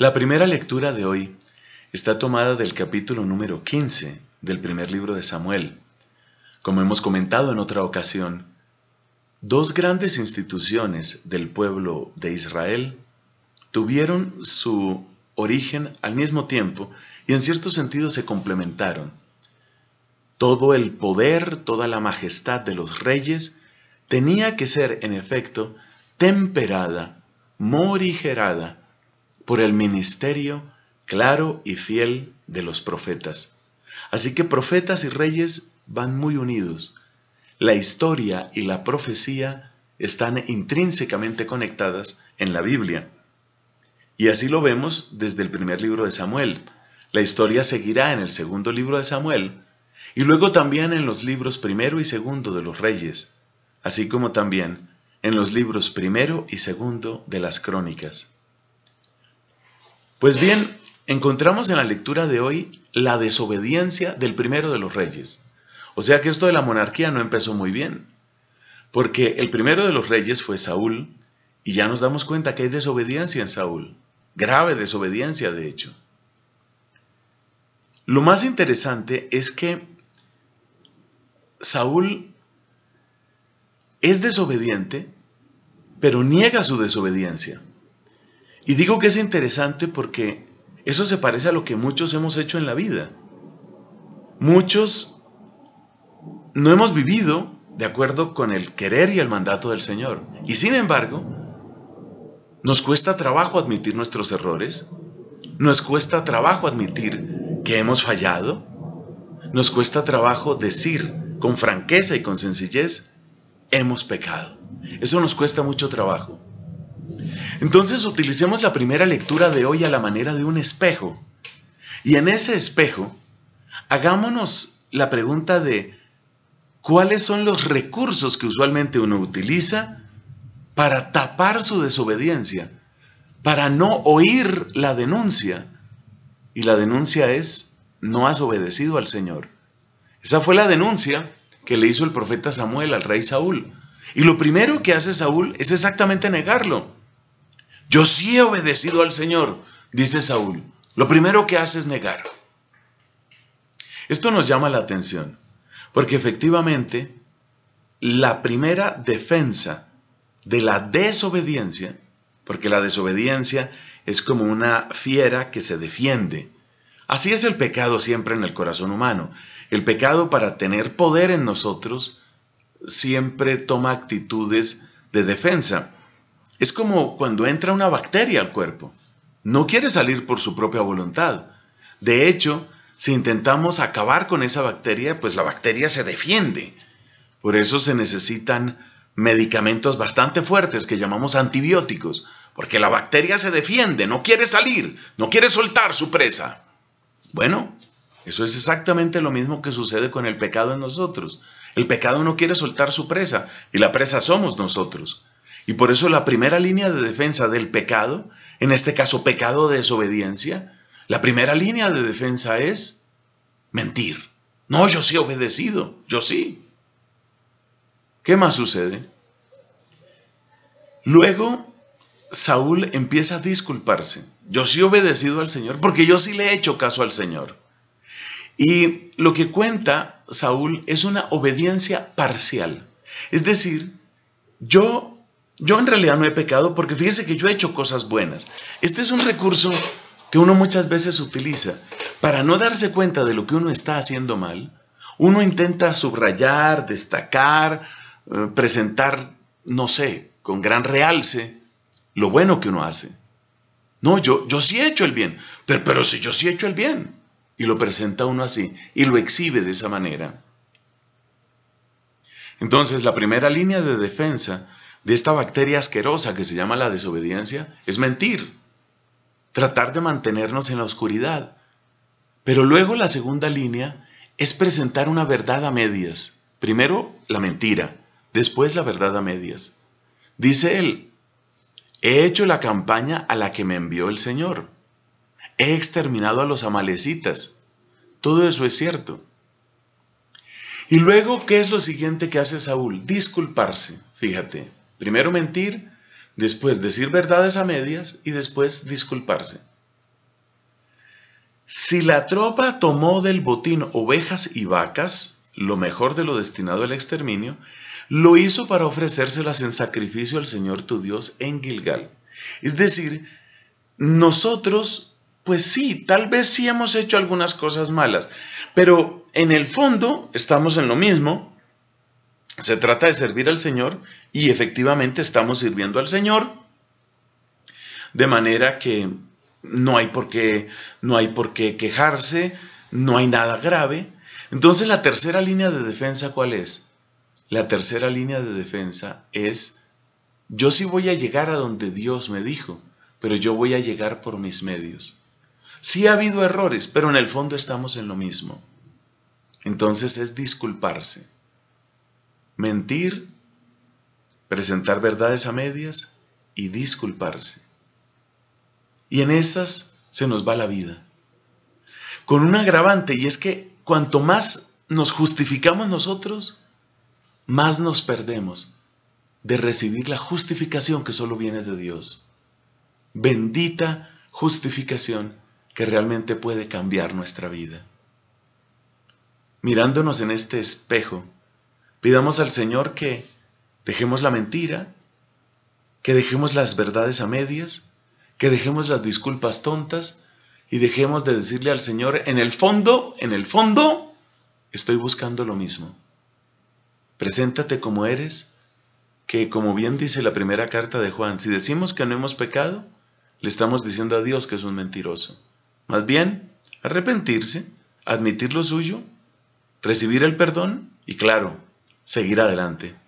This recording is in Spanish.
La primera lectura de hoy está tomada del capítulo número 15 del primer libro de Samuel. Como hemos comentado en otra ocasión, dos grandes instituciones del pueblo de Israel tuvieron su origen al mismo tiempo y en cierto sentido se complementaron. Todo el poder, toda la majestad de los reyes tenía que ser, en efecto, temperada, morigerada, por el ministerio claro y fiel de los profetas. Así que profetas y reyes van muy unidos. La historia y la profecía están intrínsecamente conectadas en la Biblia. Y así lo vemos desde el primer libro de Samuel. La historia seguirá en el segundo libro de Samuel y luego también en los libros primero y segundo de los reyes, así como también en los libros primero y segundo de las crónicas. Pues bien, encontramos en la lectura de hoy la desobediencia del primero de los reyes. O sea que esto de la monarquía no empezó muy bien, porque el primero de los reyes fue Saúl, y ya nos damos cuenta que hay desobediencia en Saúl, grave desobediencia de hecho. Lo más interesante es que Saúl es desobediente, pero niega su desobediencia. Y digo que es interesante porque eso se parece a lo que muchos hemos hecho en la vida. Muchos no hemos vivido de acuerdo con el querer y el mandato del Señor. Y sin embargo, nos cuesta trabajo admitir nuestros errores, nos cuesta trabajo admitir que hemos fallado, nos cuesta trabajo decir con franqueza y con sencillez, hemos pecado. Eso nos cuesta mucho trabajo. Entonces utilicemos la primera lectura de hoy a la manera de un espejo. Y en ese espejo, hagámonos la pregunta de cuáles son los recursos que usualmente uno utiliza para tapar su desobediencia, para no oír la denuncia. Y la denuncia es, no has obedecido al Señor. Esa fue la denuncia que le hizo el profeta Samuel al rey Saúl. Y lo primero que hace Saúl es exactamente negarlo. Yo sí he obedecido al Señor, dice Saúl. Lo primero que hace es negar. Esto nos llama la atención, porque efectivamente la primera defensa de la desobediencia, porque la desobediencia es como una fiera que se defiende. Así es el pecado siempre en el corazón humano. El pecado para tener poder en nosotros siempre toma actitudes de defensa. Es como cuando entra una bacteria al cuerpo. No quiere salir por su propia voluntad. De hecho, si intentamos acabar con esa bacteria, pues la bacteria se defiende. Por eso se necesitan medicamentos bastante fuertes que llamamos antibióticos, porque la bacteria se defiende, no quiere salir, no quiere soltar su presa. Bueno, eso es exactamente lo mismo que sucede con el pecado en nosotros. El pecado no quiere soltar su presa y la presa somos nosotros. Y por eso la primera línea de defensa del pecado, en este caso pecado de desobediencia, la primera línea de defensa es mentir. No, yo sí he obedecido, yo sí. ¿Qué más sucede? Luego Saúl empieza a disculparse. Yo sí he obedecido al Señor porque yo sí le he hecho caso al Señor. Y lo que cuenta Saúl es una obediencia parcial. Es decir, yo yo en realidad no he pecado porque fíjese que yo he hecho cosas buenas. Este es un recurso que uno muchas veces utiliza para no darse cuenta de lo que uno está haciendo mal. Uno intenta subrayar, destacar, eh, presentar, no sé, con gran realce lo bueno que uno hace. No, yo, yo sí he hecho el bien, pero, pero si yo sí he hecho el bien. Y lo presenta uno así y lo exhibe de esa manera. Entonces, la primera línea de defensa de esta bacteria asquerosa que se llama la desobediencia es mentir, tratar de mantenernos en la oscuridad. Pero luego la segunda línea es presentar una verdad a medias. Primero la mentira, después la verdad a medias. Dice él, he hecho la campaña a la que me envió el Señor. He exterminado a los amalecitas. Todo eso es cierto. Y luego, ¿qué es lo siguiente que hace Saúl? Disculparse, fíjate. Primero mentir, después decir verdades a medias y después disculparse. Si la tropa tomó del botín ovejas y vacas, lo mejor de lo destinado al exterminio, lo hizo para ofrecérselas en sacrificio al Señor tu Dios en Gilgal. Es decir, nosotros, pues sí, tal vez sí hemos hecho algunas cosas malas, pero en el fondo estamos en lo mismo se trata de servir al Señor y efectivamente estamos sirviendo al Señor. De manera que no hay por qué, no hay por qué quejarse, no hay nada grave. Entonces la tercera línea de defensa, ¿cuál es? La tercera línea de defensa es, yo sí voy a llegar a donde Dios me dijo, pero yo voy a llegar por mis medios. Sí ha habido errores, pero en el fondo estamos en lo mismo. Entonces es disculparse mentir, presentar verdades a medias y disculparse. Y en esas se nos va la vida. Con un agravante, y es que cuanto más nos justificamos nosotros, más nos perdemos de recibir la justificación que solo viene de Dios. Bendita justificación que realmente puede cambiar nuestra vida. Mirándonos en este espejo, Pidamos al Señor que dejemos la mentira, que dejemos las verdades a medias, que dejemos las disculpas tontas y dejemos de decirle al Señor, en el fondo, en el fondo, estoy buscando lo mismo. Preséntate como eres, que como bien dice la primera carta de Juan, si decimos que no hemos pecado, le estamos diciendo a Dios que es un mentiroso. Más bien, arrepentirse, admitir lo suyo, recibir el perdón y claro, seguir adelante.